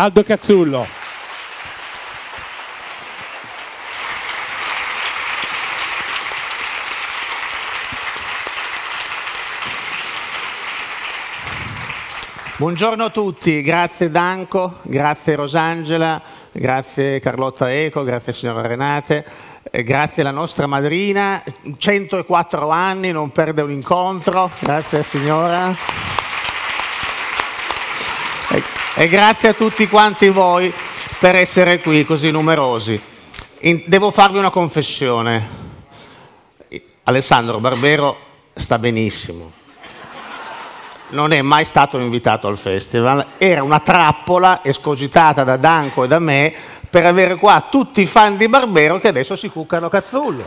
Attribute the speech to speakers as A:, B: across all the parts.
A: Aldo Cazzullo. Buongiorno a tutti, grazie Danco, grazie Rosangela, grazie Carlotta Eco, grazie signora Renate, eh, grazie alla nostra madrina, 104 anni, non perde un incontro, grazie signora. E grazie a tutti quanti voi per essere qui così numerosi. devo farvi una confessione. Alessandro Barbero sta benissimo. Non è mai stato invitato al festival, era una trappola escogitata da Danco e da me per avere qua tutti i fan di Barbero che adesso si cuccano cazzullo.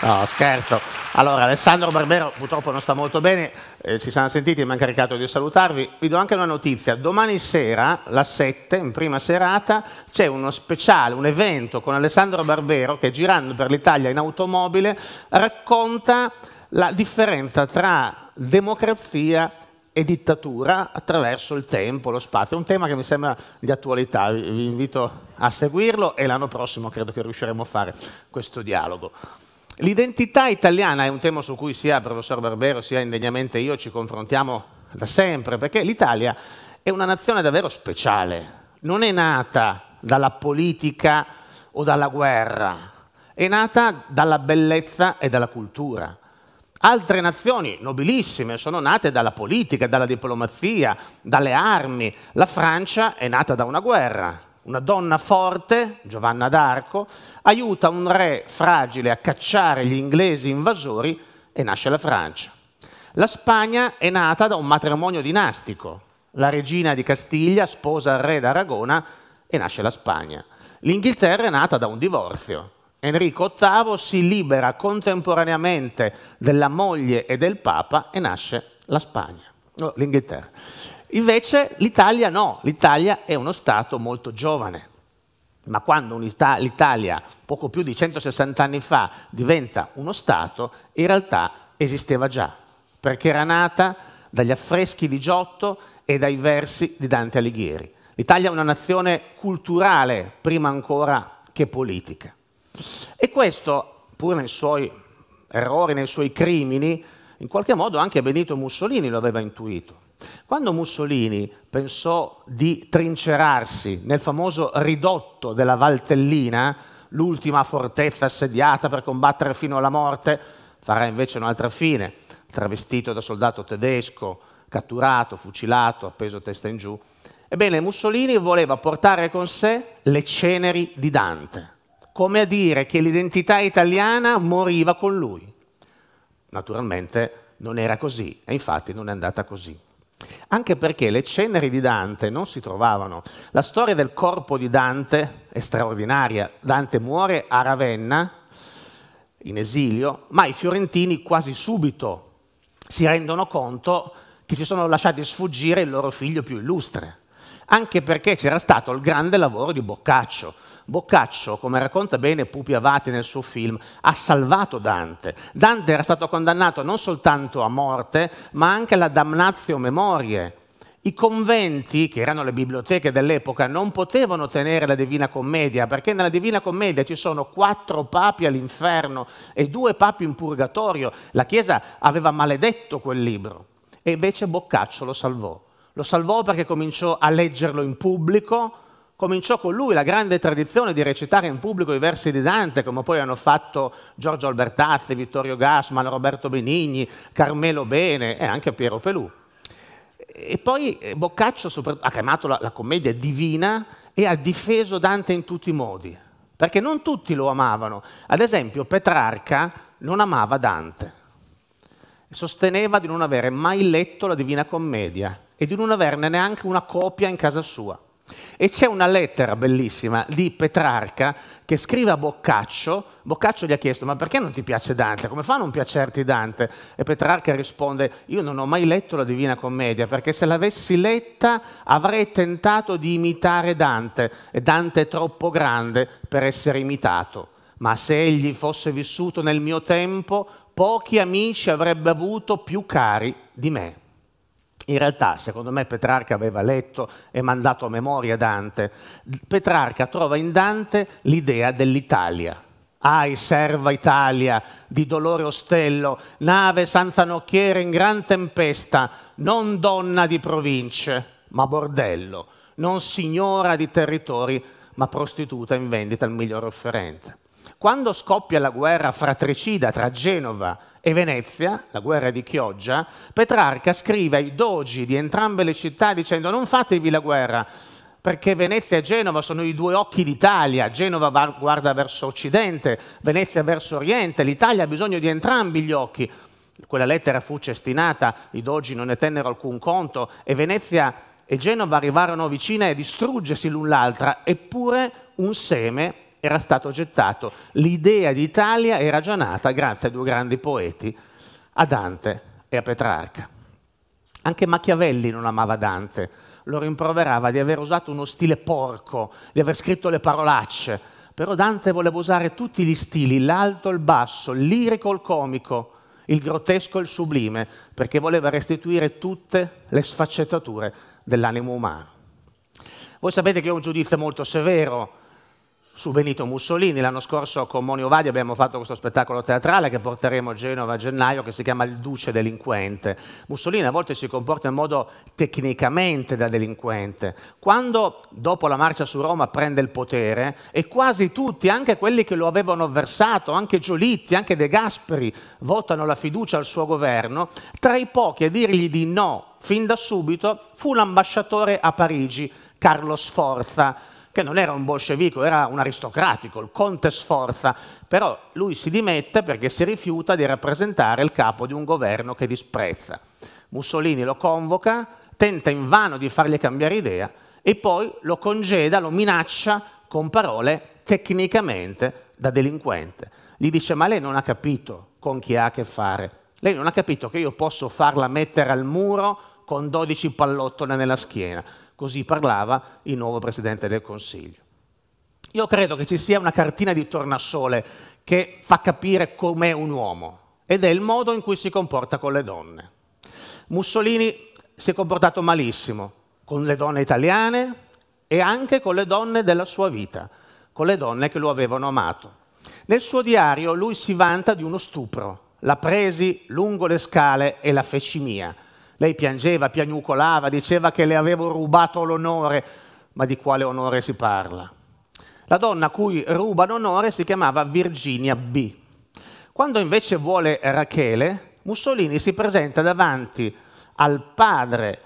A: No, scherzo. Allora, Alessandro Barbero purtroppo non sta molto bene, eh, ci siamo sentiti, mi ha incaricato di salutarvi. Vi do anche una notizia, domani sera, la 7, in prima serata, c'è uno speciale, un evento con Alessandro Barbero che girando per l'Italia in automobile racconta la differenza tra democrazia e dittatura attraverso il tempo, lo spazio. È un tema che mi sembra di attualità, vi invito a seguirlo e l'anno prossimo credo che riusciremo a fare questo dialogo. L'identità italiana è un tema su cui sia il professor Barbero sia indegnamente io ci confrontiamo da sempre, perché l'Italia è una nazione davvero speciale, non è nata dalla politica o dalla guerra, è nata dalla bellezza e dalla cultura. Altre nazioni nobilissime sono nate dalla politica, dalla diplomazia, dalle armi. La Francia è nata da una guerra, una donna forte, Giovanna d'Arco, aiuta un re fragile a cacciare gli inglesi invasori e nasce la Francia. La Spagna è nata da un matrimonio dinastico. La regina di Castiglia sposa il re d'Aragona e nasce la Spagna. L'Inghilterra è nata da un divorzio. Enrico VIII si libera contemporaneamente della moglie e del papa e nasce la Spagna, no, l'Inghilterra. Invece l'Italia no, l'Italia è uno Stato molto giovane. Ma quando l'Italia, poco più di 160 anni fa, diventa uno Stato, in realtà esisteva già, perché era nata dagli affreschi di Giotto e dai versi di Dante Alighieri. L'Italia è una nazione culturale, prima ancora che politica. E questo, pur nei suoi errori, nei suoi crimini, in qualche modo anche Benito Mussolini lo aveva intuito quando Mussolini pensò di trincerarsi nel famoso ridotto della Valtellina, l'ultima fortezza assediata per combattere fino alla morte, farà invece un'altra fine, travestito da soldato tedesco, catturato, fucilato, appeso testa in giù. Ebbene, Mussolini voleva portare con sé le ceneri di Dante, come a dire che l'identità italiana moriva con lui. Naturalmente non era così e infatti non è andata così. Anche perché le ceneri di Dante non si trovavano. La storia del corpo di Dante è straordinaria. Dante muore a Ravenna, in esilio, ma i fiorentini quasi subito si rendono conto che si sono lasciati sfuggire il loro figlio più illustre, anche perché c'era stato il grande lavoro di Boccaccio, Boccaccio, come racconta bene Pupi Avati nel suo film, ha salvato Dante. Dante era stato condannato non soltanto a morte, ma anche alla damnatio memoriae. I conventi, che erano le biblioteche dell'epoca, non potevano tenere la Divina Commedia, perché nella Divina Commedia ci sono quattro papi all'inferno e due papi in purgatorio. La Chiesa aveva maledetto quel libro. E invece Boccaccio lo salvò. Lo salvò perché cominciò a leggerlo in pubblico, cominciò con lui la grande tradizione di recitare in pubblico i versi di Dante, come poi hanno fatto Giorgio Albertazzi, Vittorio Gassman, Roberto Benigni, Carmelo Bene e anche Piero Pelù. E poi eh, Boccaccio ha chiamato la, la commedia divina e ha difeso Dante in tutti i modi, perché non tutti lo amavano. Ad esempio Petrarca non amava Dante. Sosteneva di non avere mai letto la Divina Commedia e di non averne neanche una copia in casa sua. E c'è una lettera bellissima di Petrarca che scrive a Boccaccio. Boccaccio gli ha chiesto: Ma perché non ti piace Dante? Come fa a non piacerti Dante? E Petrarca risponde: Io non ho mai letto la Divina Commedia, perché se l'avessi letta avrei tentato di imitare Dante, e Dante è troppo grande per essere imitato. Ma se egli fosse vissuto nel mio tempo, pochi amici avrebbe avuto più cari di me. In realtà, secondo me, Petrarca aveva letto e mandato a memoria Dante. Petrarca trova in Dante l'idea dell'Italia. Ai, serva Italia, di dolore ostello, nave senza nocchiere in gran tempesta, non donna di province, ma bordello, non signora di territori, ma prostituta in vendita al miglior offerente. Quando scoppia la guerra fratricida tra Genova e Venezia, la guerra di Chioggia, Petrarca scrive ai dogi di entrambe le città dicendo non fatevi la guerra, perché Venezia e Genova sono i due occhi d'Italia, Genova va, guarda verso occidente, Venezia verso oriente, l'Italia ha bisogno di entrambi gli occhi. Quella lettera fu cestinata, i dogi non ne tennero alcun conto e Venezia e Genova arrivarono vicine a distruggersi l'un l'altra, eppure un seme era stato gettato. L'idea di Italia era già nata grazie a due grandi poeti, a Dante e a Petrarca. Anche Machiavelli non amava Dante, lo rimproverava di aver usato uno stile porco, di aver scritto le parolacce, però Dante voleva usare tutti gli stili, l'alto, il basso, il lirico, il comico, il grottesco e il sublime, perché voleva restituire tutte le sfaccettature dell'animo umano. Voi sapete che è un giudizio molto severo su Benito Mussolini. L'anno scorso con Monio Vadi abbiamo fatto questo spettacolo teatrale che porteremo a Genova a gennaio che si chiama Il Duce Delinquente. Mussolini a volte si comporta in modo tecnicamente da delinquente. Quando dopo la marcia su Roma prende il potere e quasi tutti, anche quelli che lo avevano versato, anche Giolitti, anche De Gasperi, votano la fiducia al suo governo, tra i pochi a dirgli di no fin da subito fu l'ambasciatore a Parigi, Carlo Sforza che non era un bolscevico, era un aristocratico, il conte Sforza, però lui si dimette perché si rifiuta di rappresentare il capo di un governo che disprezza. Mussolini lo convoca, tenta invano di fargli cambiare idea e poi lo congeda, lo minaccia con parole tecnicamente da delinquente. Gli dice ma lei non ha capito con chi ha a che fare, lei non ha capito che io posso farla mettere al muro con 12 pallottole nella schiena Così parlava il nuovo Presidente del Consiglio. Io credo che ci sia una cartina di tornasole che fa capire com'è un uomo ed è il modo in cui si comporta con le donne. Mussolini si è comportato malissimo con le donne italiane e anche con le donne della sua vita, con le donne che lo avevano amato. Nel suo diario lui si vanta di uno stupro, la presi lungo le scale e la feci mia. Lei piangeva, piagnucolava, diceva che le avevo rubato l'onore, ma di quale onore si parla? La donna a cui ruba l'onore si chiamava Virginia B. Quando invece vuole Rachele, Mussolini si presenta davanti al padre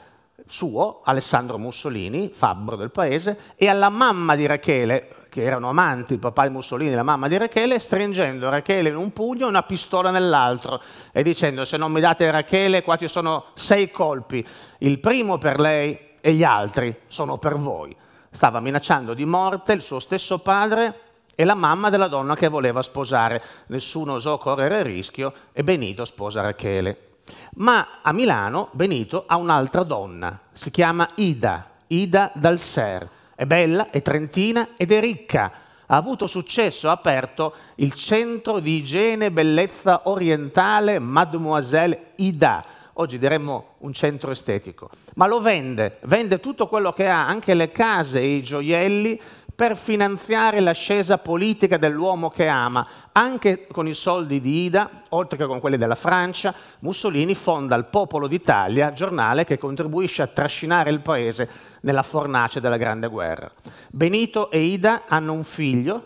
A: suo, Alessandro Mussolini, fabbro del paese, e alla mamma di Rachele, che erano amanti, il papà di Mussolini e la mamma di Rachele, stringendo Rachele in un pugno e una pistola nell'altro e dicendo se non mi date Rachele qua ci sono sei colpi, il primo per lei e gli altri sono per voi. Stava minacciando di morte il suo stesso padre e la mamma della donna che voleva sposare. Nessuno osò correre il rischio e Benito sposa Rachele. Ma a Milano Benito ha un'altra donna, si chiama Ida, Ida Dalser è bella, è trentina ed è ricca. Ha avuto successo, ha aperto il centro di igiene e bellezza orientale Mademoiselle Ida. Oggi diremmo un centro estetico. Ma lo vende, vende tutto quello che ha, anche le case e i gioielli per finanziare l'ascesa politica dell'uomo che ama. Anche con i soldi di Ida, oltre che con quelli della Francia, Mussolini fonda il Popolo d'Italia, giornale che contribuisce a trascinare il paese nella fornace della Grande Guerra. Benito e Ida hanno un figlio,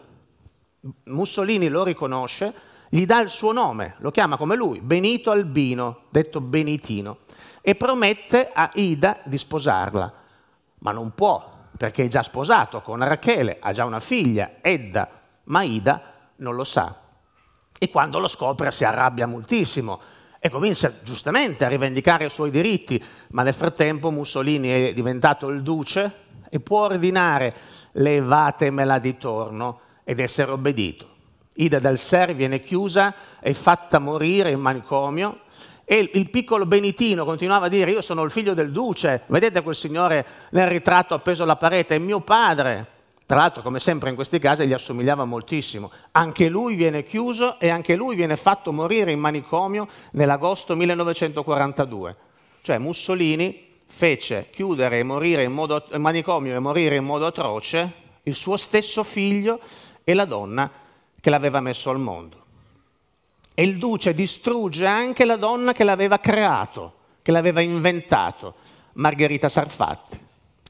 A: Mussolini lo riconosce, gli dà il suo nome, lo chiama come lui, Benito Albino, detto Benitino, e promette a Ida di sposarla. Ma non può, perché è già sposato con Rachele, ha già una figlia, Edda, ma Ida non lo sa. E quando lo scopre si arrabbia moltissimo e comincia giustamente a rivendicare i suoi diritti, ma nel frattempo Mussolini è diventato il duce e può ordinare levatemela di torno ed essere obbedito. Ida del Ser viene chiusa e fatta morire in manicomio e il piccolo Benitino continuava a dire io sono il figlio del duce, vedete quel signore nel ritratto appeso alla parete, è mio padre. Tra l'altro, come sempre in questi casi, gli assomigliava moltissimo. Anche lui viene chiuso e anche lui viene fatto morire in manicomio nell'agosto 1942. Cioè Mussolini fece chiudere e morire in modo, manicomio e morire in modo atroce il suo stesso figlio e la donna che l'aveva messo al mondo. E il duce distrugge anche la donna che l'aveva creato, che l'aveva inventato, Margherita Sarfatti,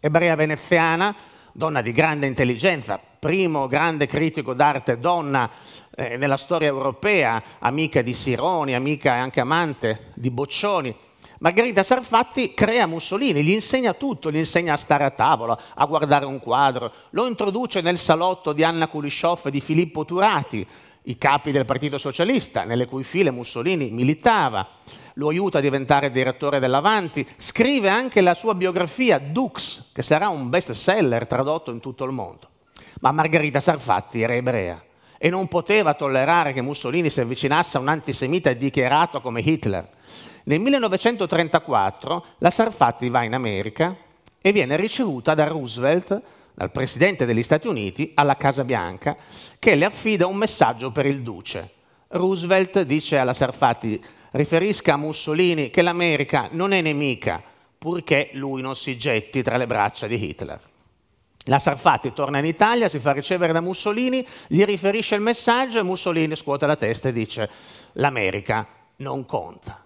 A: ebrea veneziana, donna di grande intelligenza, primo grande critico d'arte donna eh, nella storia europea, amica di Sironi, amica e anche amante di Boccioni. Margherita Sarfatti crea Mussolini, gli insegna tutto, gli insegna a stare a tavola, a guardare un quadro, lo introduce nel salotto di Anna Kuliscioff e di Filippo Turati, i capi del Partito Socialista, nelle cui file Mussolini militava, lo aiuta a diventare direttore dell'Avanti, scrive anche la sua biografia Dux, che sarà un best seller tradotto in tutto il mondo. Ma Margherita Sarfatti era ebrea e non poteva tollerare che Mussolini si avvicinasse a un antisemita dichiarato come Hitler. Nel 1934 la Sarfatti va in America e viene ricevuta da Roosevelt dal Presidente degli Stati Uniti alla Casa Bianca, che le affida un messaggio per il Duce. Roosevelt dice alla Sarfatti, riferisca a Mussolini che l'America non è nemica, purché lui non si getti tra le braccia di Hitler. La Sarfatti torna in Italia, si fa ricevere da Mussolini, gli riferisce il messaggio e Mussolini scuote la testa e dice l'America non conta.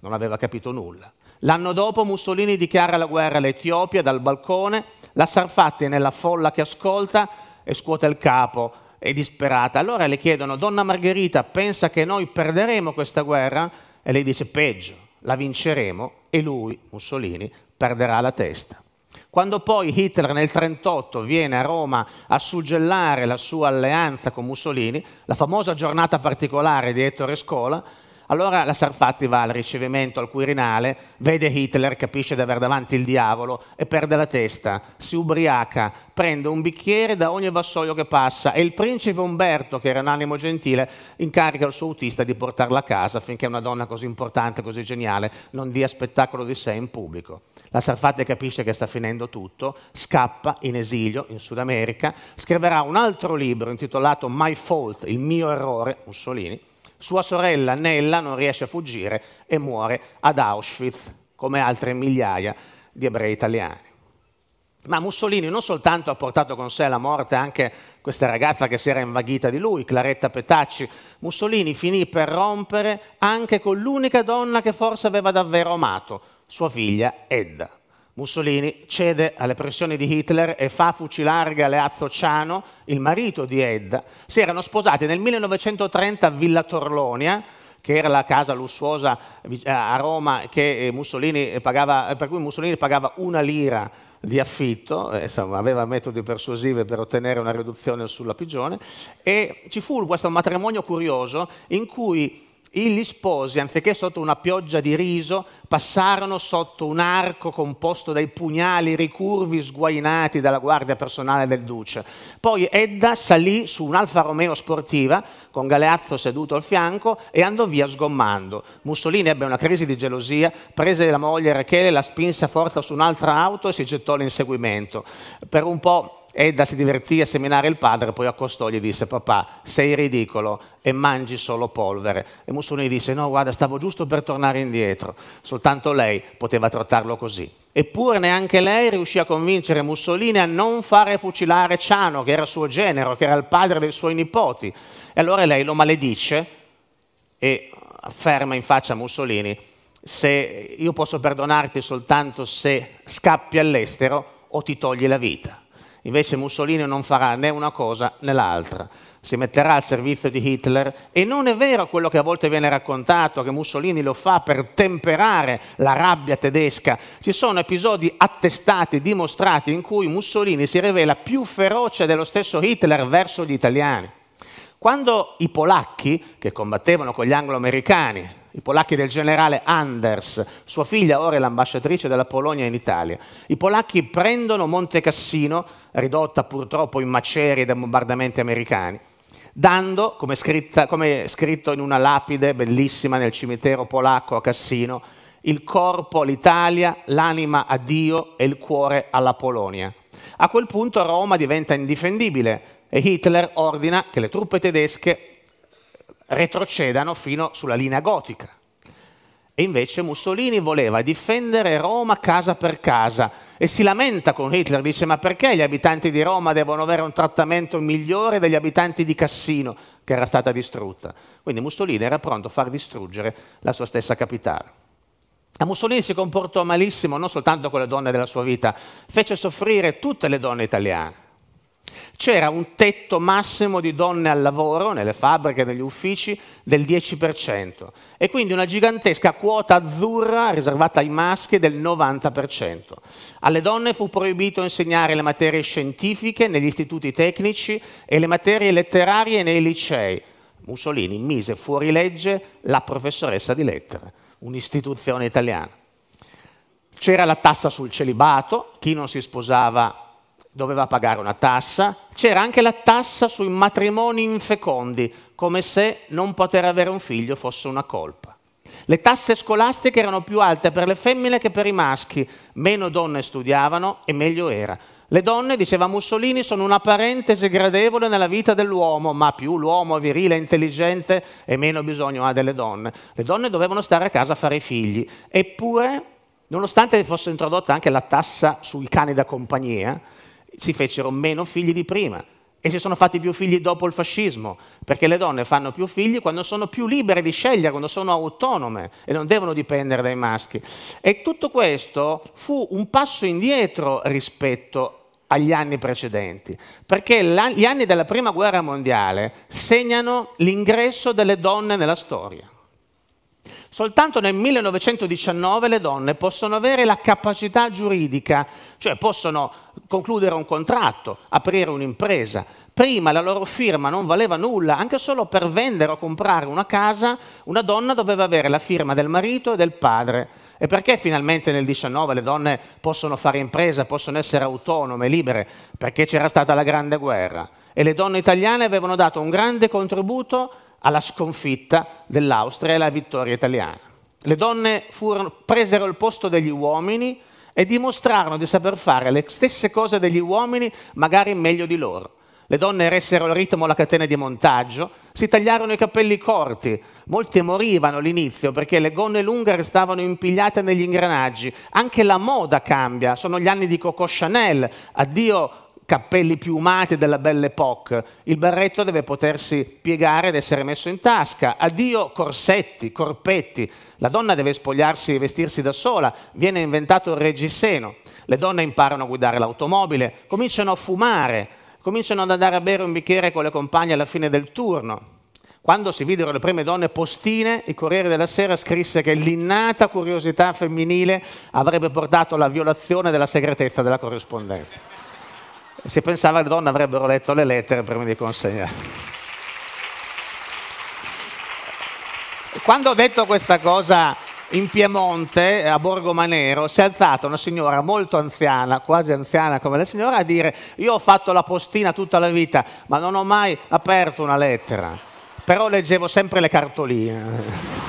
A: Non aveva capito nulla. L'anno dopo Mussolini dichiara la guerra all'Etiopia dal balcone, la Sarfatti è nella folla che ascolta e scuote il capo, è disperata. Allora le chiedono, donna Margherita, pensa che noi perderemo questa guerra? E lei dice, peggio, la vinceremo e lui, Mussolini, perderà la testa. Quando poi Hitler nel 1938 viene a Roma a suggellare la sua alleanza con Mussolini, la famosa giornata particolare di Ettore Scola, allora la Sarfatti va al ricevimento al Quirinale, vede Hitler, capisce di aver davanti il diavolo e perde la testa, si ubriaca, prende un bicchiere da ogni vassoio che passa e il principe Umberto, che era un animo gentile, incarica il suo autista di portarla a casa affinché una donna così importante, così geniale, non dia spettacolo di sé in pubblico. La Sarfatti capisce che sta finendo tutto, scappa in esilio in Sud America, scriverà un altro libro intitolato My Fault, il mio errore, Mussolini, sua sorella Nella non riesce a fuggire e muore ad Auschwitz, come altre migliaia di ebrei italiani. Ma Mussolini non soltanto ha portato con sé la morte anche questa ragazza che si era invaghita di lui, Claretta Petacci, Mussolini finì per rompere anche con l'unica donna che forse aveva davvero amato, sua figlia Edda. Mussolini cede alle pressioni di Hitler e fa fucilare Galeazzo Ciano, il marito di Edda. Si erano sposati nel 1930 a Villa Torlonia, che era la casa lussuosa eh, a Roma eh, eh, pagava, per cui Mussolini pagava una lira di affitto, insomma, aveva metodi persuasivi per ottenere una riduzione sulla pigione, e ci fu questo matrimonio curioso in cui gli sposi, anziché sotto una pioggia di riso, passarono sotto un arco composto dai pugnali ricurvi sguainati dalla guardia personale del duce. Poi Edda salì su un'Alfa Romeo sportiva, con Galeazzo seduto al fianco, e andò via sgommando. Mussolini ebbe una crisi di gelosia, prese la moglie Rachele, la spinse a forza su un'altra auto e si gettò l'inseguimento. Per un po' Edda si divertì a seminare il padre, poi accostò e gli disse: Papà, sei ridicolo e mangi solo polvere. E Mussolini disse: No, guarda, stavo giusto per tornare indietro. Sul soltanto lei poteva trattarlo così. Eppure neanche lei riuscì a convincere Mussolini a non fare fucilare Ciano, che era suo genero, che era il padre dei suoi nipoti. E allora lei lo maledice e afferma in faccia a Mussolini, se io posso perdonarti soltanto se scappi all'estero o ti togli la vita. Invece Mussolini non farà né una cosa né l'altra si metterà al servizio di Hitler e non è vero quello che a volte viene raccontato, che Mussolini lo fa per temperare la rabbia tedesca. Ci sono episodi attestati, dimostrati, in cui Mussolini si rivela più feroce dello stesso Hitler verso gli italiani. Quando i polacchi, che combattevano con gli anglo-americani, i polacchi del generale Anders, sua figlia ora è l'ambasciatrice della Polonia in Italia. I polacchi prendono Monte Cassino, ridotta purtroppo in macerie dai bombardamenti americani dando, come, scritta, come scritto in una lapide bellissima nel cimitero polacco a Cassino, il corpo all'Italia, l'anima a Dio e il cuore alla Polonia. A quel punto Roma diventa indifendibile e Hitler ordina che le truppe tedesche retrocedano fino sulla linea gotica. E invece Mussolini voleva difendere Roma casa per casa, e si lamenta con Hitler, dice ma perché gli abitanti di Roma devono avere un trattamento migliore degli abitanti di Cassino, che era stata distrutta. Quindi Mussolini era pronto a far distruggere la sua stessa capitale. A Mussolini si comportò malissimo non soltanto con le donne della sua vita, fece soffrire tutte le donne italiane c'era un tetto massimo di donne al lavoro, nelle fabbriche, negli uffici, del 10% e quindi una gigantesca quota azzurra riservata ai maschi del 90%. Alle donne fu proibito insegnare le materie scientifiche negli istituti tecnici e le materie letterarie nei licei. Mussolini mise fuori legge la professoressa di lettere, un'istituzione italiana. C'era la tassa sul celibato, chi non si sposava doveva pagare una tassa, c'era anche la tassa sui matrimoni infecondi, come se non poter avere un figlio fosse una colpa. Le tasse scolastiche erano più alte per le femmine che per i maschi, meno donne studiavano e meglio era. Le donne, diceva Mussolini, sono una parentesi gradevole nella vita dell'uomo, ma più l'uomo è virile e intelligente e meno bisogno ha delle donne. Le donne dovevano stare a casa a fare i figli, eppure, nonostante fosse introdotta anche la tassa sui cani da compagnia, si fecero meno figli di prima e si sono fatti più figli dopo il fascismo, perché le donne fanno più figli quando sono più libere di scegliere, quando sono autonome e non devono dipendere dai maschi. E tutto questo fu un passo indietro rispetto agli anni precedenti, perché gli anni della Prima Guerra Mondiale segnano l'ingresso delle donne nella storia. Soltanto nel 1919 le donne possono avere la capacità giuridica, cioè possono concludere un contratto, aprire un'impresa. Prima la loro firma non valeva nulla, anche solo per vendere o comprare una casa, una donna doveva avere la firma del marito e del padre. E perché finalmente nel 19 le donne possono fare impresa, possono essere autonome, libere? Perché c'era stata la Grande Guerra e le donne italiane avevano dato un grande contributo alla sconfitta dell'Austria e alla vittoria italiana. Le donne furono, presero il posto degli uomini e dimostrarono di saper fare le stesse cose degli uomini, magari meglio di loro. Le donne ressero il ritmo la catena di montaggio, si tagliarono i capelli corti, molte morivano all'inizio perché le gonne lunghe restavano impigliate negli ingranaggi. Anche la moda cambia, sono gli anni di Coco Chanel, addio cappelli piumati della Belle Époque, il berretto deve potersi piegare ed essere messo in tasca, addio corsetti, corpetti, la donna deve spogliarsi e vestirsi da sola, viene inventato il reggiseno, le donne imparano a guidare l'automobile, cominciano a fumare, cominciano ad andare a bere un bicchiere con le compagne alla fine del turno. Quando si videro le prime donne postine, il Corriere della Sera scrisse che l'innata curiosità femminile avrebbe portato alla violazione della segretezza della corrispondenza si pensava che le donne avrebbero letto le lettere prima di consegnare. Quando ho detto questa cosa in Piemonte, a Borgo Manero, si è alzata una signora molto anziana, quasi anziana come la signora, a dire io ho fatto la postina tutta la vita, ma non ho mai aperto una lettera, però leggevo sempre le cartoline.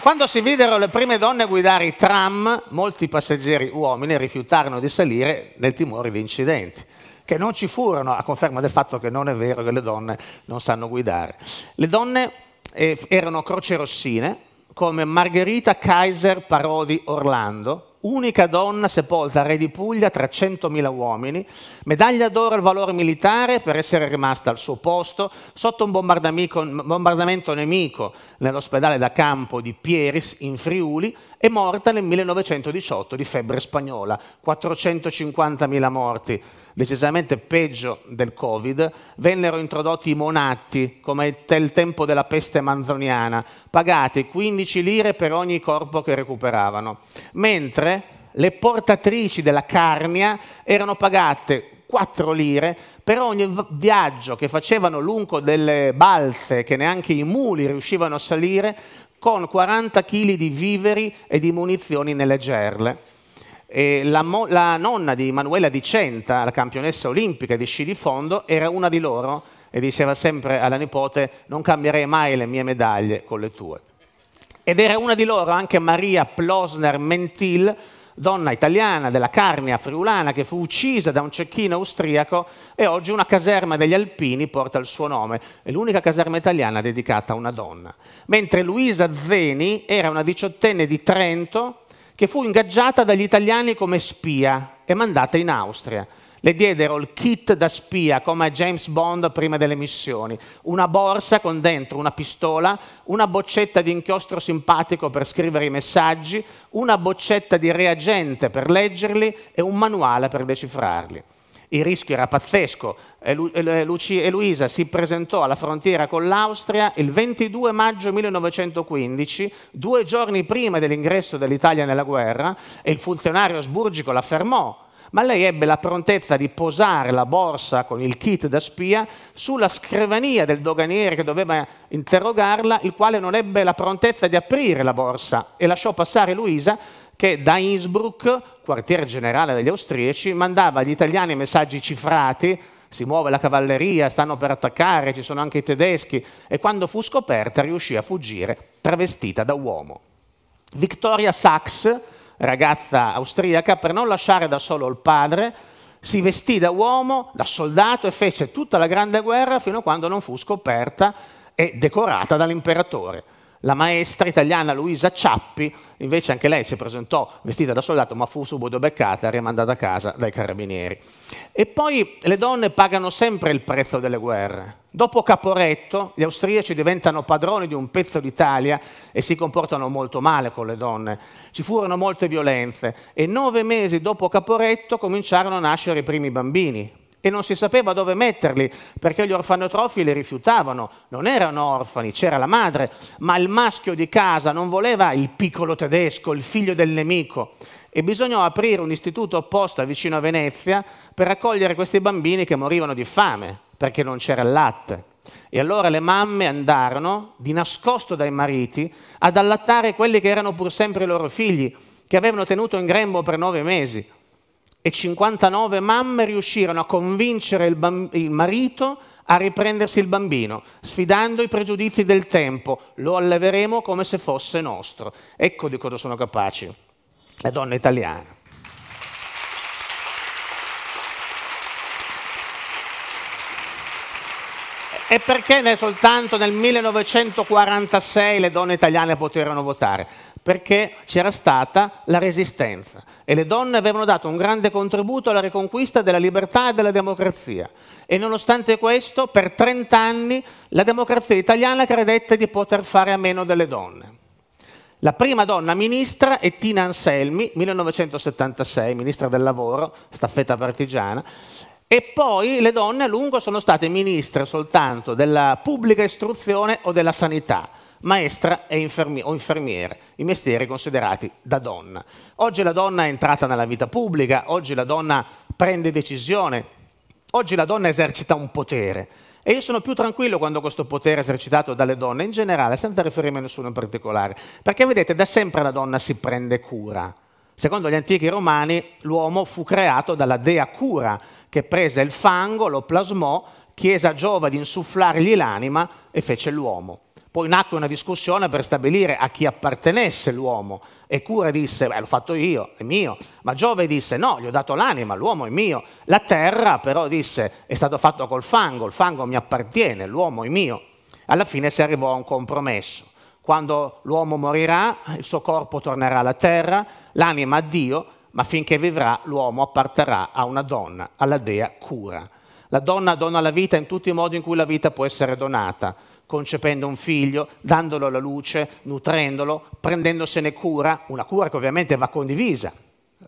A: Quando si videro le prime donne guidare i tram, molti passeggeri uomini rifiutarono di salire nel timore di incidenti che non ci furono, a conferma del fatto che non è vero che le donne non sanno guidare. Le donne eh, erano croce rossine, come Margherita Kaiser Parodi Orlando, unica donna sepolta re di Puglia, tra 100.000 uomini, medaglia d'oro al valore militare per essere rimasta al suo posto sotto un bombardamento nemico nell'ospedale da campo di Pieris in Friuli e morta nel 1918 di febbre spagnola, 450.000 morti decisamente peggio del Covid, vennero introdotti i monatti, come il tempo della peste manzoniana, pagati 15 lire per ogni corpo che recuperavano, mentre le portatrici della carnia erano pagate 4 lire per ogni viaggio che facevano lungo delle balze che neanche i muli riuscivano a salire, con 40 kg di viveri e di munizioni nelle gerle. E la, mo- la, nonna di Manuela Dicenta, la campionessa olimpica di sci di fondo, era una di loro e diceva sempre alla nipote non cambierei mai le mie medaglie con le tue. Ed era una di loro anche Maria Plosner Mentil, donna italiana della Carnia friulana che fu uccisa da un cecchino austriaco e oggi una caserma degli Alpini porta il suo nome, è l'unica caserma italiana dedicata a una donna. Mentre Luisa Zeni era una diciottenne di Trento che fu ingaggiata dagli italiani come spia e mandata in Austria. Le diedero il kit da spia come a James Bond prima delle missioni, una borsa con dentro una pistola, una boccetta di inchiostro simpatico per scrivere i messaggi, una boccetta di reagente per leggerli e un manuale per decifrarli il rischio era pazzesco. E, e Luisa si presentò alla frontiera con l'Austria il 22 maggio 1915, due giorni prima dell'ingresso dell'Italia nella guerra, e il funzionario asburgico la fermò ma lei ebbe la prontezza di posare la borsa con il kit da spia sulla scrivania del doganiere che doveva interrogarla, il quale non ebbe la prontezza di aprire la borsa e lasciò passare Luisa che da Innsbruck, quartier generale degli austriaci, mandava agli italiani messaggi cifrati si muove la cavalleria, stanno per attaccare, ci sono anche i tedeschi, e quando fu scoperta riuscì a fuggire travestita da uomo. Victoria Sachs, ragazza austriaca, per non lasciare da solo il padre, si vestì da uomo, da soldato e fece tutta la Grande Guerra fino a quando non fu scoperta e decorata dall'imperatore. La maestra italiana Luisa Ciappi, invece anche lei si presentò vestita da soldato, ma fu subito beccata e rimandata a casa dai carabinieri. E poi le donne pagano sempre il prezzo delle guerre. Dopo Caporetto, gli austriaci diventano padroni di un pezzo d'Italia e si comportano molto male con le donne. Ci furono molte violenze e nove mesi dopo Caporetto cominciarono a nascere i primi bambini, e non si sapeva dove metterli perché gli orfanotrofi li rifiutavano, non erano orfani, c'era la madre, ma il maschio di casa non voleva il piccolo tedesco, il figlio del nemico e bisognò aprire un istituto apposta vicino a Venezia per accogliere questi bambini che morivano di fame perché non c'era il latte. E allora le mamme andarono, di nascosto dai mariti, ad allattare quelli che erano pur sempre i loro figli, che avevano tenuto in grembo per nove mesi e 59 mamme riuscirono a convincere il, bamb- il marito a riprendersi il bambino, sfidando i pregiudizi del tempo, lo alleveremo come se fosse nostro. Ecco di cosa sono capaci le donne italiane. E perché soltanto nel 1946 le donne italiane poterono votare? perché c'era stata la resistenza e le donne avevano dato un grande contributo alla riconquista della libertà e della democrazia. E nonostante questo, per 30 anni la democrazia italiana credette di poter fare a meno delle donne. La prima donna ministra è Tina Anselmi, 1976, ministra del lavoro, staffetta partigiana, e poi le donne a lungo sono state ministre soltanto della pubblica istruzione o della sanità maestra infermi- o infermiere, i mestieri considerati da donna. Oggi la donna è entrata nella vita pubblica, oggi la donna prende decisione, oggi la donna esercita un potere. E io sono più tranquillo quando questo potere è esercitato dalle donne in generale, senza riferirmi a nessuno in particolare. Perché vedete, da sempre la donna si prende cura. Secondo gli antichi romani, l'uomo fu creato dalla dea cura, che prese il fango, lo plasmò, chiese a Giova di insufflargli l'anima e fece l'uomo. Poi nacque una discussione per stabilire a chi appartenesse l'uomo e Cura disse, beh l'ho fatto io, è mio, ma Giove disse no, gli ho dato l'anima, l'uomo è mio. La terra però disse è stato fatto col fango, il fango mi appartiene, l'uomo è mio. Alla fine si arrivò a un compromesso. Quando l'uomo morirà, il suo corpo tornerà alla terra, l'anima a Dio, ma finché vivrà l'uomo apparterà a una donna, alla dea Cura. La donna dona la vita in tutti i modi in cui la vita può essere donata concependo un figlio, dandolo alla luce, nutrendolo, prendendosene cura, una cura che ovviamente va condivisa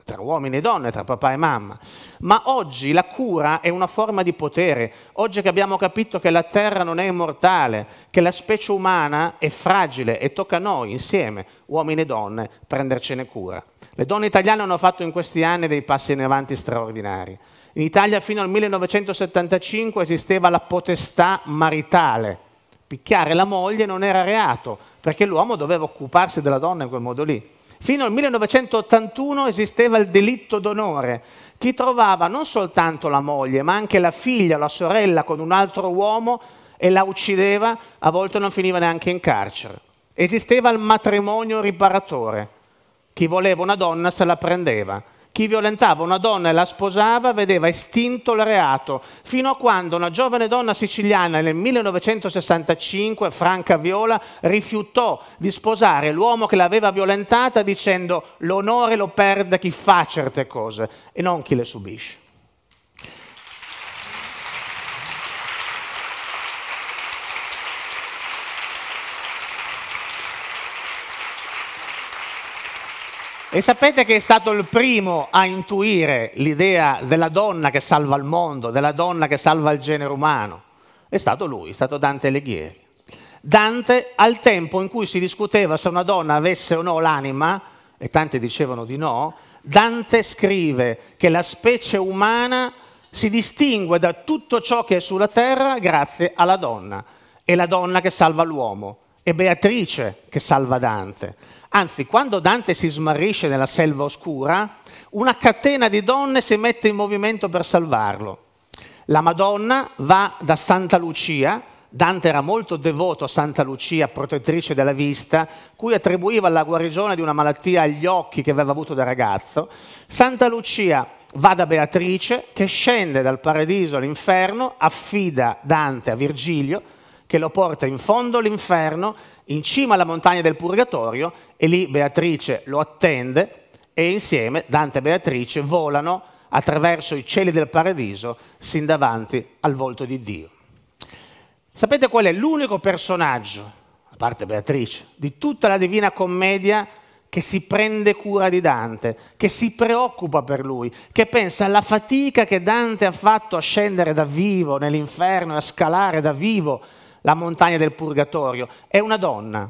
A: tra uomini e donne, tra papà e mamma. Ma oggi la cura è una forma di potere. Oggi che abbiamo capito che la terra non è immortale, che la specie umana è fragile e tocca a noi insieme, uomini e donne, prendercene cura. Le donne italiane hanno fatto in questi anni dei passi in avanti straordinari. In Italia fino al 1975 esisteva la potestà maritale, picchiare la moglie non era reato, perché l'uomo doveva occuparsi della donna in quel modo lì. Fino al 1981 esisteva il delitto d'onore. Chi trovava non soltanto la moglie, ma anche la figlia, la sorella con un altro uomo e la uccideva, a volte non finiva neanche in carcere. Esisteva il matrimonio riparatore. Chi voleva una donna se la prendeva chi violentava una donna e la sposava vedeva estinto il reato, fino a quando una giovane donna siciliana nel 1965, Franca Viola, rifiutò di sposare l'uomo che l'aveva violentata dicendo l'onore lo perde chi fa certe cose e non chi le subisce. E sapete che è stato il primo a intuire l'idea della donna che salva il mondo, della donna che salva il genere umano? È stato lui, è stato Dante Alighieri. Dante, al tempo in cui si discuteva se una donna avesse o no l'anima, e tanti dicevano di no, Dante scrive che la specie umana si distingue da tutto ciò che è sulla terra grazie alla donna. È la donna che salva l'uomo. È Beatrice che salva Dante. Anzi, quando Dante si smarrisce nella selva oscura, una catena di donne si mette in movimento per salvarlo. La Madonna va da Santa Lucia, Dante era molto devoto a Santa Lucia, protettrice della vista, cui attribuiva la guarigione di una malattia agli occhi che aveva avuto da ragazzo. Santa Lucia va da Beatrice, che scende dal paradiso all'inferno, affida Dante a Virgilio, che lo porta in fondo all'inferno, in cima alla montagna del purgatorio e lì Beatrice lo attende e insieme Dante e Beatrice volano attraverso i cieli del paradiso sin davanti al volto di Dio. Sapete qual è l'unico personaggio, a parte Beatrice, di tutta la Divina Commedia che si prende cura di Dante, che si preoccupa per lui, che pensa alla fatica che Dante ha fatto a scendere da vivo nell'inferno, e a scalare da vivo la montagna del purgatorio, è una donna,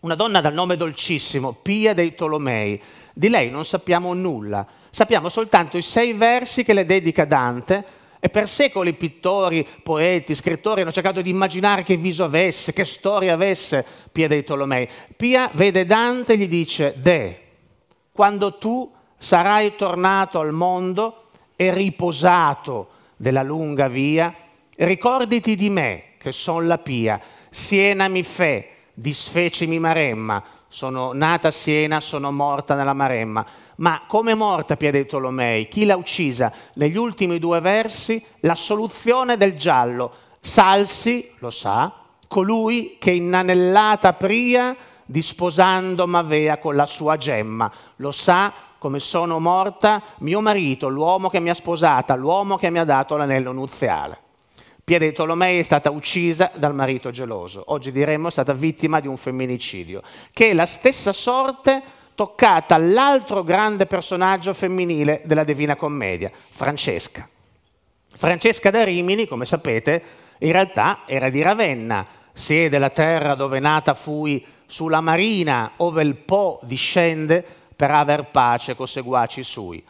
A: una donna dal nome dolcissimo, Pia dei Tolomei. Di lei non sappiamo nulla, sappiamo soltanto i sei versi che le dedica Dante e per secoli pittori, poeti, scrittori hanno cercato di immaginare che viso avesse, che storia avesse Pia dei Tolomei. Pia vede Dante e gli dice, De, quando tu sarai tornato al mondo e riposato della lunga via, ricorditi di me, che son la pia, Siena mi fe, disfecimi Maremma, sono nata a Siena, sono morta nella Maremma. Ma come è morta Pia dei Tolomei? Chi l'ha uccisa? Negli ultimi due versi la soluzione del giallo. Salsi, lo sa, colui che inanellata pria disposando Mavea con la sua gemma. Lo sa come sono morta mio marito, l'uomo che mi ha sposata, l'uomo che mi ha dato l'anello nuziale. Piede Tolomei è stata uccisa dal marito geloso, oggi diremmo è stata vittima di un femminicidio, che è la stessa sorte toccata all'altro grande personaggio femminile della Divina Commedia, Francesca. Francesca da Rimini, come sapete, in realtà era di Ravenna, è della terra dove nata fui sulla marina, ove il Po discende per aver pace co seguaci sui.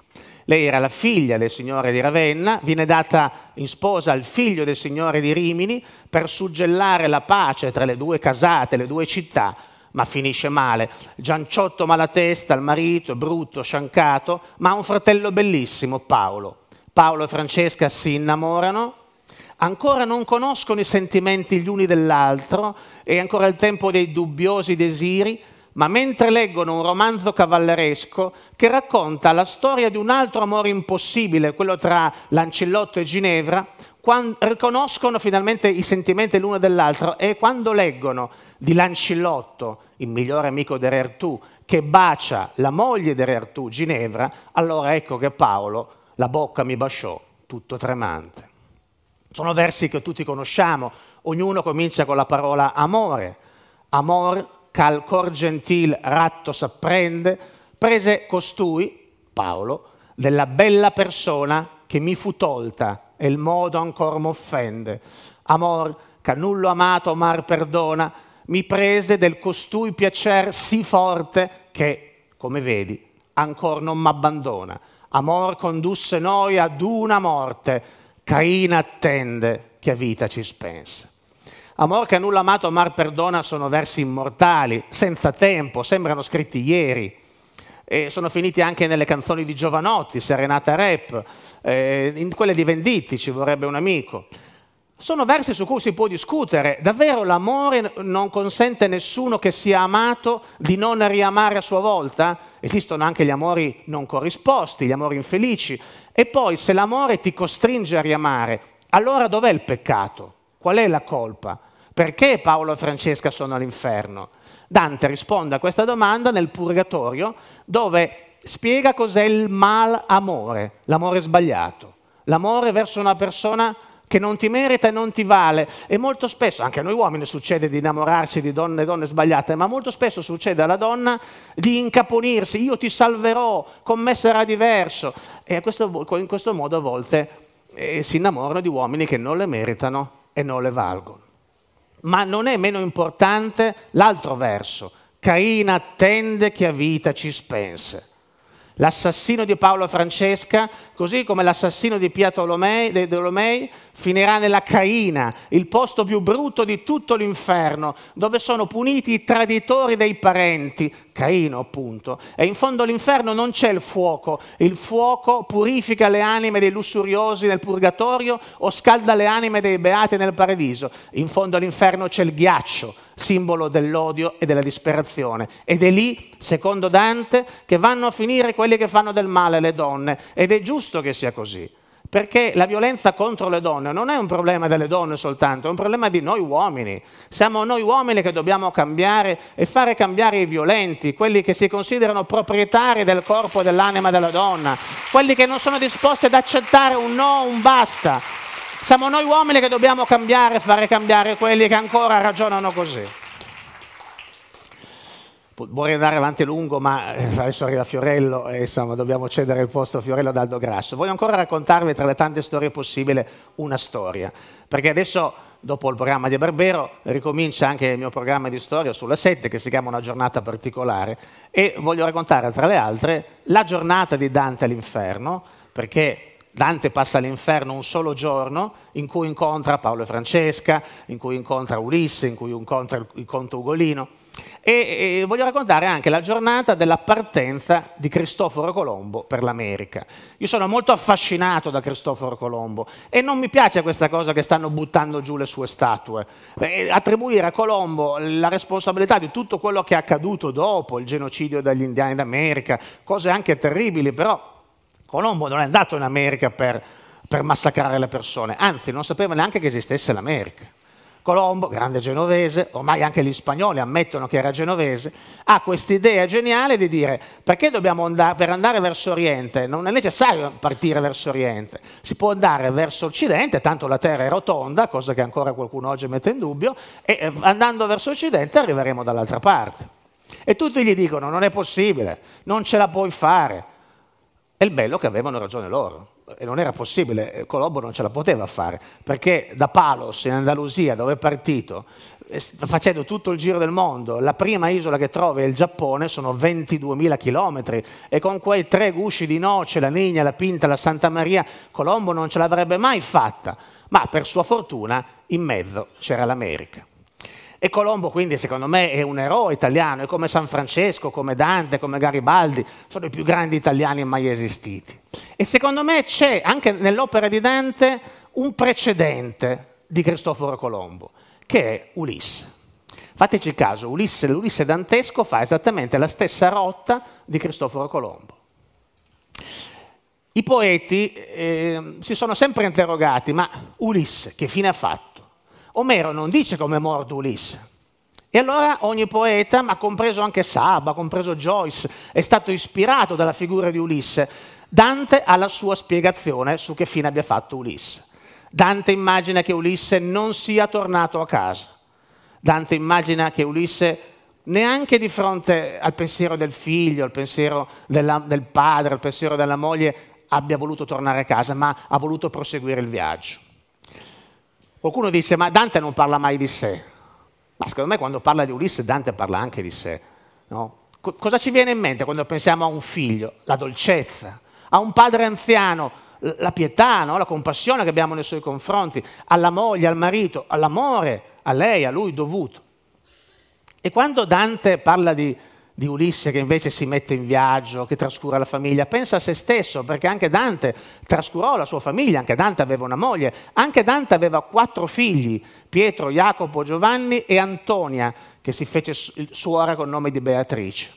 A: Lei era la figlia del signore di Ravenna, viene data in sposa al figlio del signore di Rimini per suggellare la pace tra le due casate, le due città, ma finisce male. Gianciotto Malatesta, il marito, brutto, sciancato, ma ha un fratello bellissimo, Paolo. Paolo e Francesca si innamorano, ancora non conoscono i sentimenti gli uni dell'altro, è ancora il tempo dei dubbiosi desiri, ma mentre leggono un romanzo cavalleresco che racconta la storia di un altro amore impossibile, quello tra Lancillotto e Ginevra, riconoscono finalmente i sentimenti l'uno dell'altro e quando leggono di Lancillotto, il migliore amico di Rertù, che bacia la moglie di Rertù, Ginevra, allora ecco che Paolo la bocca mi baciò, tutto tremante. Sono versi che tutti conosciamo, ognuno comincia con la parola amore. Amor ch'al cor gentil ratto s'apprende, prese costui, Paolo, della bella persona che mi fu tolta e il modo ancor m'offende. Amor, che nullo amato mar perdona, mi prese del costui piacer sì forte che, come vedi, ancor non m'abbandona. Amor condusse noi ad una morte, Caina attende che a vita ci spense. Amor che nulla amato, amar perdona sono versi immortali, senza tempo, sembrano scritti ieri. E sono finiti anche nelle canzoni di Giovanotti, Serenata Rap, eh, in quelle di Venditti, ci vorrebbe un amico. Sono versi su cui si può discutere. Davvero l'amore non consente a nessuno che sia amato di non riamare a sua volta? Esistono anche gli amori non corrisposti, gli amori infelici. E poi se l'amore ti costringe a riamare, allora dov'è il peccato? Qual è la colpa? Perché Paolo e Francesca sono all'inferno? Dante risponde a questa domanda nel Purgatorio, dove spiega cos'è il mal amore, l'amore sbagliato, l'amore verso una persona che non ti merita e non ti vale. E molto spesso, anche a noi uomini succede di innamorarci di donne e donne sbagliate, ma molto spesso succede alla donna di incaponirsi, io ti salverò, con me sarà diverso. E questo, in questo modo a volte eh, si innamorano di uomini che non le meritano e non le valgono ma non è meno importante l'altro verso. Caina attende che a vita ci spense. L'assassino di Paolo Francesca, così come l'assassino di Pietro Dolomei, finirà nella Caina, il posto più brutto di tutto l'inferno, dove sono puniti i traditori dei parenti, Caino appunto. E in fondo all'inferno non c'è il fuoco, il fuoco purifica le anime dei lussuriosi nel purgatorio o scalda le anime dei beati nel paradiso. In fondo all'inferno c'è il ghiaccio, simbolo dell'odio e della disperazione. Ed è lì, secondo Dante, che vanno a finire quelli che fanno del male alle donne. Ed è giusto che sia così, perché la violenza contro le donne non è un problema delle donne soltanto, è un problema di noi uomini. Siamo noi uomini che dobbiamo cambiare e fare cambiare i violenti, quelli che si considerano proprietari del corpo e dell'anima della donna, quelli che non sono disposti ad accettare un no, un basta siamo noi uomini che dobbiamo cambiare fare cambiare quelli che ancora ragionano così. Vorrei andare avanti lungo, ma eh, adesso arriva Fiorello e insomma dobbiamo cedere il posto a Fiorello ad Aldo Grasso. Voglio ancora raccontarvi tra le tante storie possibili una storia, perché adesso dopo il programma di Barbero ricomincia anche il mio programma di storia sulla 7 che si chiama Una giornata particolare e voglio raccontare tra le altre la giornata di Dante all'inferno, perché Dante passa all'inferno un solo giorno in cui incontra Paolo e Francesca, in cui incontra Ulisse, in cui incontra, il conte Ugolino. E, e, voglio raccontare anche la giornata della partenza di Cristoforo Colombo per l'America. Io sono molto affascinato da Cristoforo Colombo e non mi piace questa cosa che stanno buttando giù le sue statue. E attribuire a Colombo la responsabilità di tutto quello che è accaduto dopo il genocidio degli indiani d'America, cose anche terribili, però Colombo non è andato in America per, per massacrare le persone, anzi non sapeva neanche che esistesse l'America. Colombo, grande genovese, ormai anche gli spagnoli ammettono che era genovese, ha quest'idea geniale di dire perché dobbiamo andare, per andare verso Oriente, non è necessario partire verso Oriente, si può andare verso Occidente, tanto la Terra è rotonda, cosa che ancora qualcuno oggi mette in dubbio, e andando verso Occidente arriveremo dall'altra parte. E tutti gli dicono non è possibile, non ce la puoi fare, e il bello che avevano ragione loro. E non era possibile, eh, Colombo non ce la poteva fare, perché da Palos in Andalusia, dove è partito, eh, facendo tutto il giro del mondo, la prima isola che trova è il Giappone, sono 22.000 chilometri, e con quei tre gusci di noce, la Nigna, la Pinta, la Santa Maria, Colombo non ce l'avrebbe mai fatta. Ma per sua fortuna in mezzo c'era l'America. E Colombo quindi secondo me è un eroe italiano, è come San Francesco, come Dante, come Garibaldi, sono i più grandi italiani mai esistiti. E secondo me c'è anche nell'opera di Dante un precedente di Cristoforo Colombo, che è Ulisse. Fateci caso, Ulisse, l'Ulisse dantesco fa esattamente la stessa rotta di Cristoforo Colombo. I poeti eh, si sono sempre interrogati, ma Ulisse che fine ha fatto? Omero non dice come è morto Ulisse. E allora ogni poeta, ma compreso anche Saba, compreso Joyce, è stato ispirato dalla figura di Ulisse. Dante ha la sua spiegazione su che fine abbia fatto Ulisse. Dante immagina che Ulisse non sia tornato a casa. Dante immagina che Ulisse neanche di fronte al pensiero del figlio, al pensiero della, del padre, al pensiero della moglie, abbia voluto tornare a casa, ma ha voluto proseguire il viaggio. Qualcuno dice, ma Dante non parla mai di sé. Ma secondo me quando parla di Ulisse, Dante parla anche di sé. No? Cosa ci viene in mente quando pensiamo a un figlio? La dolcezza. A un padre anziano, la pietà, no? la compassione che abbiamo nei suoi confronti. Alla moglie, al marito, all'amore, a lei, a lui dovuto. E quando Dante parla di di Ulisse che invece si mette in viaggio, che trascura la famiglia, pensa a se stesso, perché anche Dante trascurò la sua famiglia, anche Dante aveva una moglie, anche Dante aveva quattro figli, Pietro, Jacopo, Giovanni e Antonia, che si fece suora con nome di Beatrice.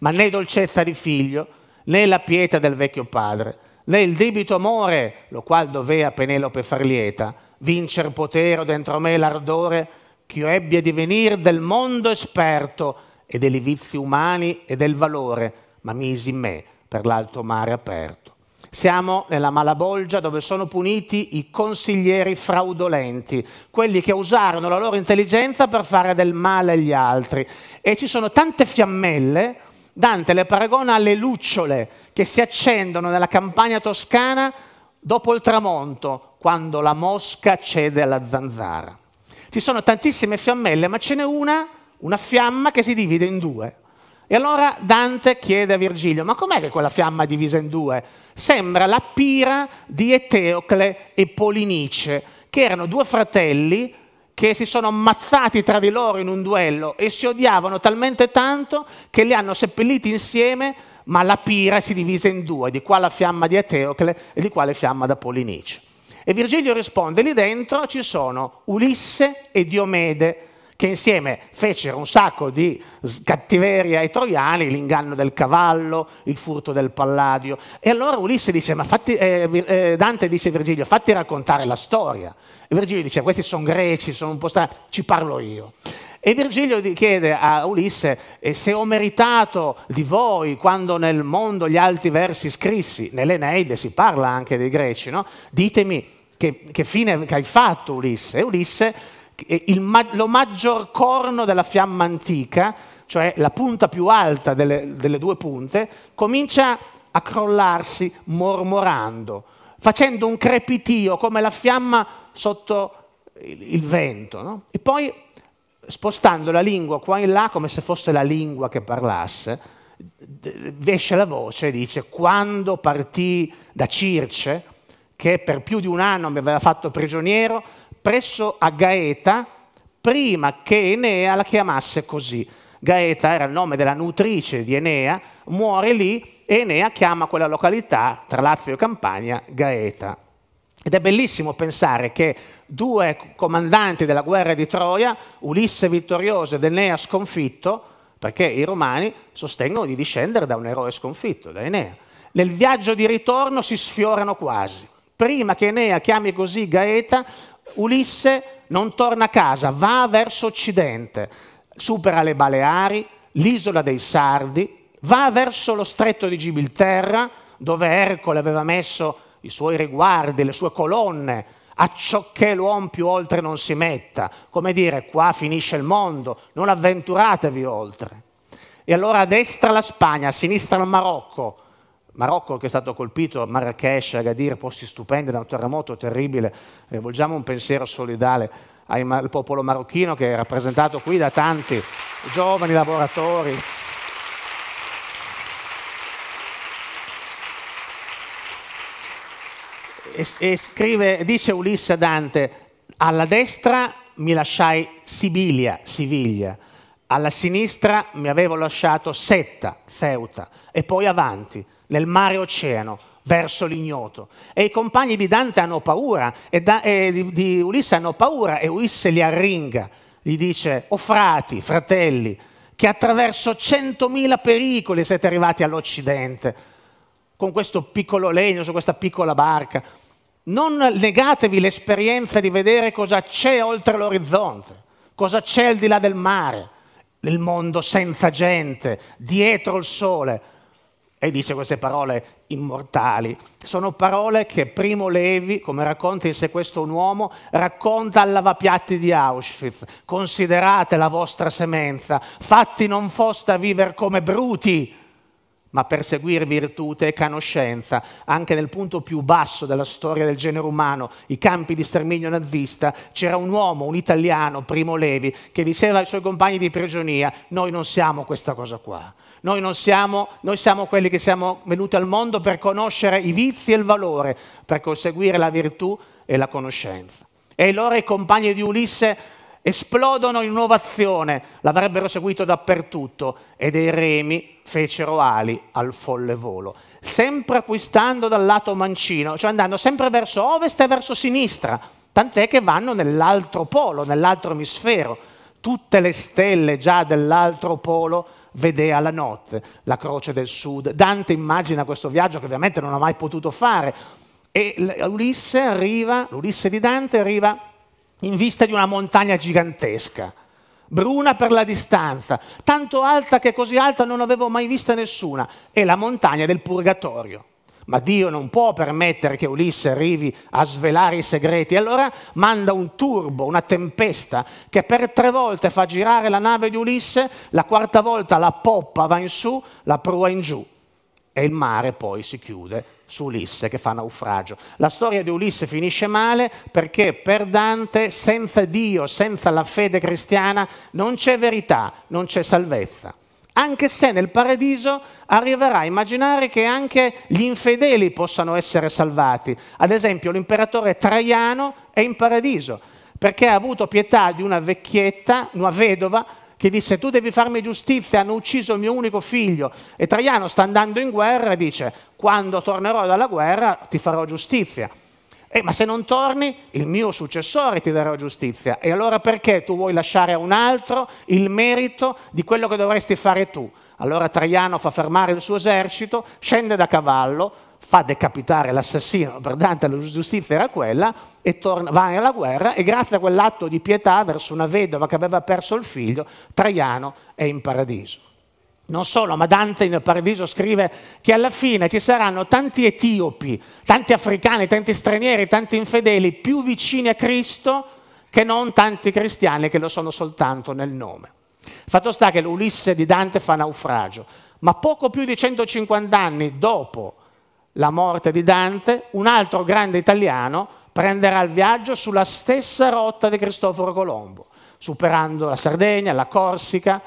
A: Ma né dolcezza di figlio, né la pietà del vecchio padre, né il debito amore, lo qual dovea Penelope far lieta, vincer potere dentro me l'ardore, ch'io ebbia divenir del mondo esperto, e degli vizi umani e del valore, ma misi me per l'alto mare aperto. Siamo nella Malabolgia dove sono puniti i consiglieri fraudolenti, quelli che usarono la loro intelligenza per fare del male agli altri. E ci sono tante fiammelle, Dante le paragona alle lucciole che si accendono nella campagna toscana dopo il tramonto, quando la mosca cede alla zanzara. Ci sono tantissime fiammelle, ma ce n'è una una fiamma che si divide in due. E allora Dante chiede a Virgilio, ma com'è che quella fiamma è divisa in due? Sembra la pira di Eteocle e Polinice, che erano due fratelli che si sono ammazzati tra di loro in un duello e si odiavano talmente tanto che li hanno seppelliti insieme, ma la pira si divise in due, di qua la fiamma di Eteocle e di qua la fiamma da Polinice. E Virgilio risponde, lì dentro ci sono Ulisse e Diomede, che insieme fecero un sacco di cattiveria ai troiani, l'inganno del cavallo, il furto del palladio. E allora Ulisse dice, fatti, eh, eh, Dante dice a Virgilio, fatti raccontare la storia. E Virgilio dice, questi sono greci, sono un po' strani, ci parlo io. E Virgilio chiede a Ulisse, se ho meritato di voi quando nel mondo gli alti versi scrissi, nell'Eneide si parla anche dei greci, no? ditemi che, che fine che hai fatto Ulisse. E Ulisse il, lo maggior corno della fiamma antica, cioè la punta più alta delle, delle due punte, comincia a crollarsi mormorando, facendo un crepitio come la fiamma sotto il, il vento. No? E poi spostando la lingua qua e là come se fosse la lingua che parlasse, esce la voce e dice quando partì da Circe, che per più di un anno mi aveva fatto prigioniero, presso a Gaeta prima che Enea la chiamasse così. Gaeta era il nome della nutrice di Enea, muore lì e Enea chiama quella località tra Lazio e Campania Gaeta. Ed è bellissimo pensare che due comandanti della guerra di Troia, Ulisse vittorioso ed Enea sconfitto, perché i romani sostengono di discendere da un eroe sconfitto, da Enea. Nel viaggio di ritorno si sfiorano quasi. Prima che Enea chiami così Gaeta, Ulisse non torna a casa, va verso occidente, supera le Baleari, l'isola dei Sardi, va verso lo stretto di Gibilterra, dove Ercole aveva messo i suoi riguardi, le sue colonne, a ciò che l'uomo più oltre non si metta. Come dire, qua finisce il mondo, non avventuratevi oltre. E allora a destra la Spagna, a sinistra il Marocco, Marocco che è stato colpito, Marrakesh, Agadir, posti stupendi da un terremoto terribile. Rivolgiamo un pensiero solidale al popolo marocchino che è rappresentato qui da tanti giovani lavoratori. E, e scrive, dice Ulisse a Dante, alla destra mi lasciai Sibilia, Siviglia, alla sinistra mi avevo lasciato Setta, Ceuta, e poi avanti, nel mare oceano, verso l'ignoto. E i compagni di Dante hanno paura, e, da, e di, di, Ulisse hanno paura, e Ulisse li arringa, gli dice, o frati, fratelli, che attraverso centomila pericoli siete arrivati all'Occidente, con questo piccolo legno, su questa piccola barca. Non negatevi l'esperienza di vedere cosa c'è oltre l'orizzonte, cosa c'è al di là del mare, nel mondo senza gente, dietro il sole e dice queste parole immortali. Sono parole che Primo Levi, come racconta in sé questo un uomo, racconta al lavapiatti di Auschwitz. Considerate la vostra semenza, fatti non foste a vivere come bruti, ma per seguire virtute e canoscenza. Anche nel punto più basso della storia del genere umano, i campi di sterminio nazista, c'era un uomo, un italiano, Primo Levi, che diceva ai suoi compagni di prigionia, noi non siamo questa cosa qua noi, non siamo, noi siamo quelli che siamo venuti al mondo per conoscere i vizi e il valore, per conseguire la virtù e la conoscenza. E allora i compagni di Ulisse esplodono in innovazione, l'avrebbero seguito dappertutto e dei remi fecero ali al folle volo, sempre acquistando dal lato mancino, cioè andando sempre verso ovest e verso sinistra, tant'è che vanno nell'altro polo, nell'altro emisfero. Tutte le stelle già dell'altro polo vedea la notte, la croce del sud. Dante immagina questo viaggio che ovviamente non ha mai potuto fare e l'Ulisse, arriva, l'Ulisse di Dante arriva in vista di una montagna gigantesca, bruna per la distanza, tanto alta che così alta non avevo mai vista nessuna, è la montagna del Purgatorio ma Dio non può permettere che Ulisse arrivi a svelare i segreti, allora manda un turbo, una tempesta, che per tre volte fa girare la nave di Ulisse, la quarta volta la poppa va in su, la prua in giù e il mare poi si chiude su Ulisse che fa naufragio. La storia di Ulisse finisce male perché per Dante senza Dio, senza la fede cristiana non c'è verità, non c'è salvezza anche se nel paradiso arriverà a immaginare che anche gli infedeli possano essere salvati. Ad esempio l'imperatore Traiano è in paradiso perché ha avuto pietà di una vecchietta, una vedova, che disse tu devi farmi giustizia, hanno ucciso il mio unico figlio. E Traiano sta andando in guerra e dice quando tornerò dalla guerra ti farò giustizia. Eh, ma se non torni, il mio successore ti darà giustizia. E allora perché tu vuoi lasciare a un altro il merito di quello che dovresti fare tu? Allora Traiano fa fermare il suo esercito, scende da cavallo, fa decapitare l'assassino, per Dante la giustizia era quella, e torna, va nella guerra e grazie a quell'atto di pietà verso una vedova che aveva perso il figlio, Traiano è in paradiso. Non solo, ma Dante nel Paradiso scrive che alla fine ci saranno tanti etiopi, tanti africani, tanti stranieri, tanti infedeli più vicini a Cristo che non tanti cristiani che lo sono soltanto nel nome. Fatto sta che l'Ulisse di Dante fa naufragio, ma poco più di 150 anni dopo la morte di Dante, un altro grande italiano prenderà il viaggio sulla stessa rotta di Cristoforo Colombo, superando la Sardegna, la Corsica,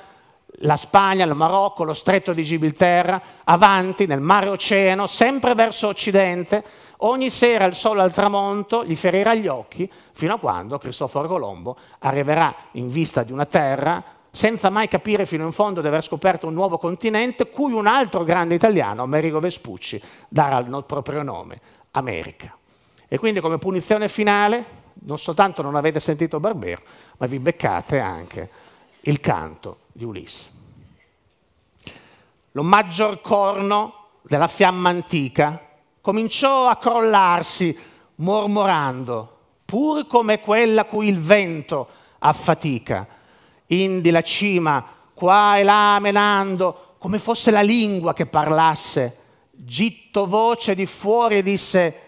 A: la Spagna, il Marocco, lo stretto di Gibilterra, avanti nel mare oceano, sempre verso occidente, ogni sera il sole al tramonto gli ferirà gli occhi fino a quando Cristoforo Colombo arriverà in vista di una terra senza mai capire fino in fondo di aver scoperto un nuovo continente cui un altro grande italiano, Amerigo Vespucci, darà il proprio nome, America. E quindi come punizione finale non soltanto non avete sentito Barbero, ma vi beccate anche il canto di Ulisse. Lo maggior corno della fiamma antica cominciò a crollarsi mormorando, pur come quella cui il vento affatica, indi la cima, qua e là menando, come fosse la lingua che parlasse, gitto voce di fuori e disse,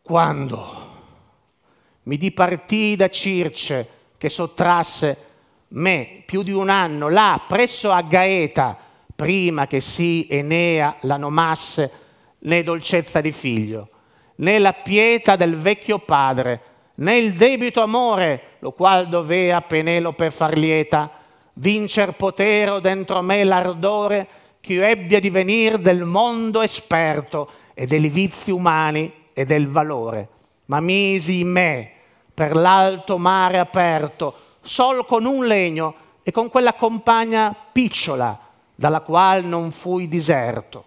A: quando mi dipartì da Circe che sottrasse me più di un anno là presso a Gaeta, prima che si Enea la nomasse né dolcezza di figlio, né la pietà del vecchio padre, né il debito amore, lo qual dovea Penelope far lieta, vincer potere dentro me l'ardore ch'io ebbia di venir del mondo esperto e dei vizi umani e del valore, ma misi in me per l'alto mare aperto sol con un legno e con quella compagna picciola dalla quale non fui diserto.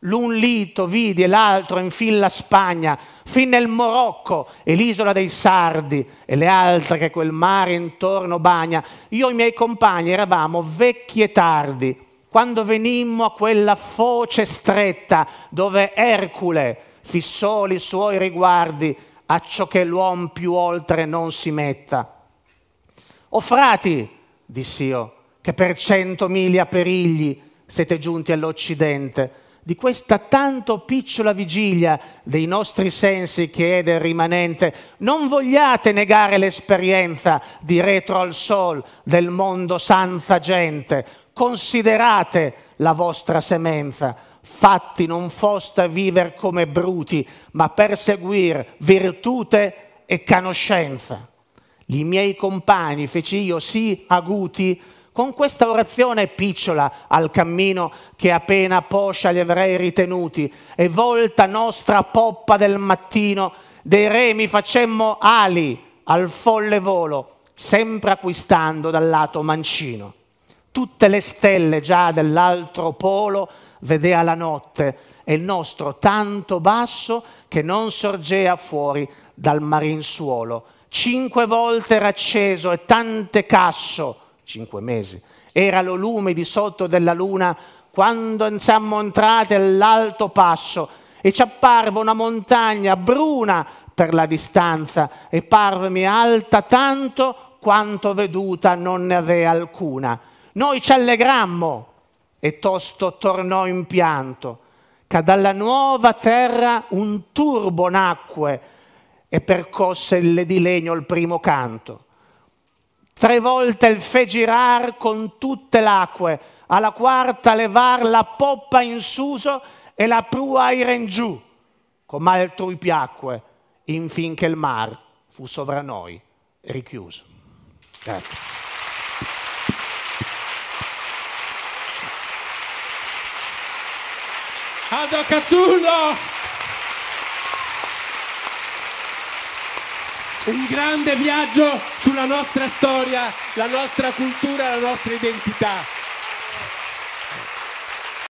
A: L'un lito vidi e l'altro in fin la Spagna, fin nel Morocco e l'isola dei Sardi e le altre che quel mare intorno bagna. Io e i miei compagni eravamo vecchi e tardi, quando venimmo a quella foce stretta dove Ercule fissò i suoi riguardi, acciò che l'uomo più oltre non si metta o frati, dissi io, che per cento miglia perigli siete giunti all'Occidente, di questa tanto picciola vigilia dei nostri sensi che è del rimanente, non vogliate negare l'esperienza di retro al sol del mondo senza gente, considerate la vostra semenza, fatti non foste viver come bruti, ma perseguir virtute e conoscenza. I miei compagni, feci io, sì, aguti, con questa orazione picciola al cammino che appena poscia gli avrei ritenuti, e volta nostra poppa del mattino, dei remi facemmo ali al folle volo, sempre acquistando dal lato mancino. Tutte le stelle già dell'altro polo vedea la notte, e il nostro tanto basso che non sorgea fuori dal marinsuolo. suolo cinque volte era acceso e tante casso, cinque mesi, era lo lume di sotto della luna quando siamo entrati all'alto passo e ci apparve una montagna bruna per la distanza e parvemi alta tanto quanto veduta non ne aveva alcuna. Noi ci allegrammo e tosto tornò in pianto, che dalla nuova terra un turbo nacque, e percosse il di legno il primo canto. Tre volte il fe girar con tutte l'acque, alla quarta levar la poppa in suso e la prua aira in giù, com altrui piacque, infin che il mar fu sovra noi e richiuso. Grazie. Aldo Cazzullo! un grande viaggio sulla nostra storia, la nostra cultura, la nostra identità.